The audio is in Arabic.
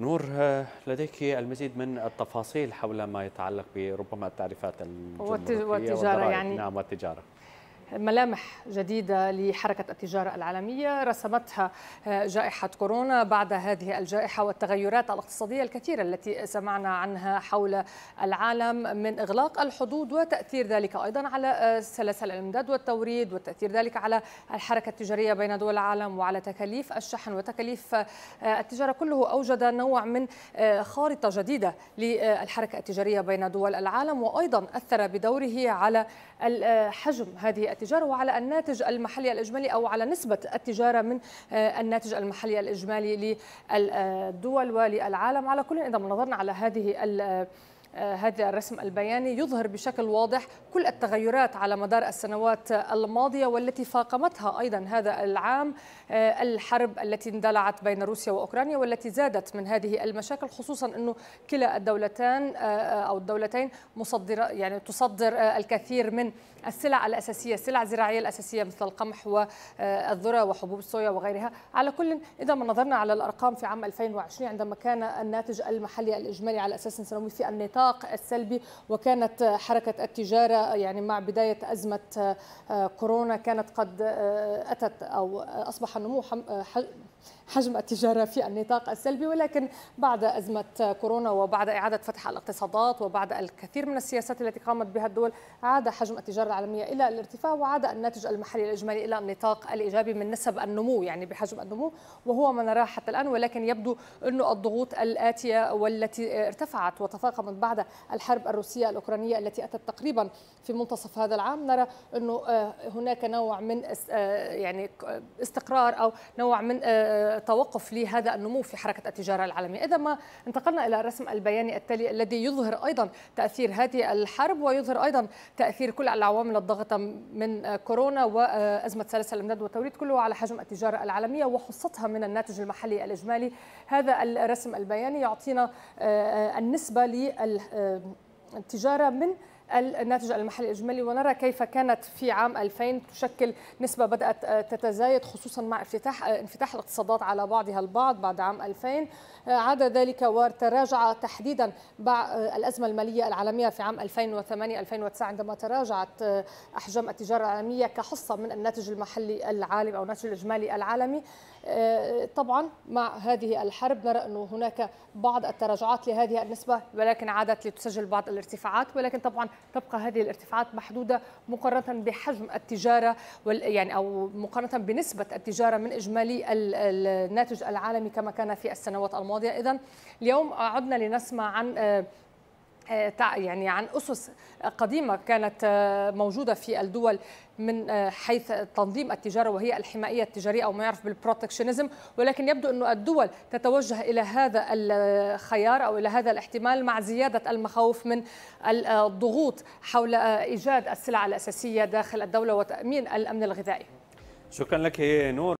نور آه، لديك المزيد من التفاصيل حول ما يتعلق بربما التعريفات الجمركية والتجارة يعني نعم والتجارة ملامح جديدة لحركة التجارة العالمية رسمتها جائحة كورونا بعد هذه الجائحة والتغيرات الاقتصادية الكثيرة التي سمعنا عنها حول العالم من إغلاق الحدود وتأثير ذلك أيضا على سلاسل الإمداد والتوريد وتأثير ذلك على الحركة التجارية بين دول العالم وعلى تكاليف الشحن وتكاليف التجارة كله أوجد نوع من خارطة جديدة للحركة التجارية بين دول العالم وأيضا أثر بدوره على حجم هذه التجارة وعلى الناتج المحلي الإجمالي أو على نسبة التجارة من آه، الناتج المحلي الإجمالي للدول وللعالم على كل إذا نظرنا على هذه آه، هذا الرسم البياني يظهر بشكل واضح كل التغيرات على مدار السنوات الماضيه والتي فاقمتها ايضا هذا العام آه، الحرب التي اندلعت بين روسيا واوكرانيا والتي زادت من هذه المشاكل خصوصا انه كلا الدولتان آه، او الدولتين مصدره يعني تصدر الكثير من السلع الاساسيه، السلع الزراعيه الاساسيه مثل القمح والذره وحبوب الصويا وغيرها، على كل اذا ما نظرنا على الارقام في عام 2020 عندما كان الناتج المحلي الاجمالي على اساس سنوي في النطاق النطاق السلبي وكانت حركة التجارة يعني مع بداية أزمة آه، كورونا كانت قد آه، أتت أو أصبح النمو حجم التجارة في النطاق السلبي ولكن بعد أزمة كورونا وبعد إعادة فتح الاقتصادات وبعد الكثير من السياسات التي قامت بها الدول عاد حجم التجارة العالمية إلى الارتفاع وعاد الناتج المحلي الإجمالي إلى النطاق الإيجابي من نسب النمو يعني بحجم النمو وهو ما نراه حتى الآن ولكن يبدو أن الضغوط الآتية والتي ارتفعت وتفاقمت بعد الحرب الروسية الأوكرانية التي أتت تقريبا في منتصف هذا العام نرى أنه آه، هناك نوع من آه، يعني استقرار أو نوع من آه، توقف لهذا النمو في حركة التجارة العالمية إذا ما انتقلنا إلى الرسم البياني التالي الذي يظهر أيضا تأثير هذه الحرب ويظهر أيضا تأثير كل العوامل الضاغطة من كورونا وأزمة سلاسل الإمداد والتوريد كله على حجم التجارة العالمية وحصتها من الناتج المحلي الإجمالي هذا الرسم البياني يعطينا آه، النسبة للتجارة من الناتج المحلي الإجمالي ونرى كيف كانت في عام 2000 تشكل نسبة بدأت آه، تتزايد خصوصا مع افتتاح آه، انفتاح الاقتصادات على بعضها البعض بعد عام 2000 آه، عاد ذلك وتراجع تحديدا بعد الأزمة المالية العالمية في عام 2008-2009 عندما تراجعت أحجام التجارة العالمية كحصة من الناتج المحلي العالمي أو الناتج الإجمالي العالمي طبعا مع هذه الحرب نرى أنه هناك بعض التراجعات لهذه النسبة ولكن عادت لتسجل بعض الارتفاعات ولكن طبعا تبقى هذه الارتفاعات محدوده مقارنه بحجم التجاره وال يعني او مقارنه بنسبه التجاره من اجمالي الناتج العالمي كما كان في السنوات الماضيه، اذا اليوم عدنا لنسمع عن آه، آه، يعني عن أسس قديمة كانت آه، موجودة في الدول من آه، حيث تنظيم التجارة وهي الحمائيه التجارية أو ما يعرف بالبروتكشنزم ولكن يبدو انه الدول تتوجه إلى هذا الخيار أو إلى هذا الاحتمال مع زيادة المخاوف من الضغوط حول إيجاد السلع الأساسية داخل الدولة وتأمين الأمن الغذائي شكرا لك نور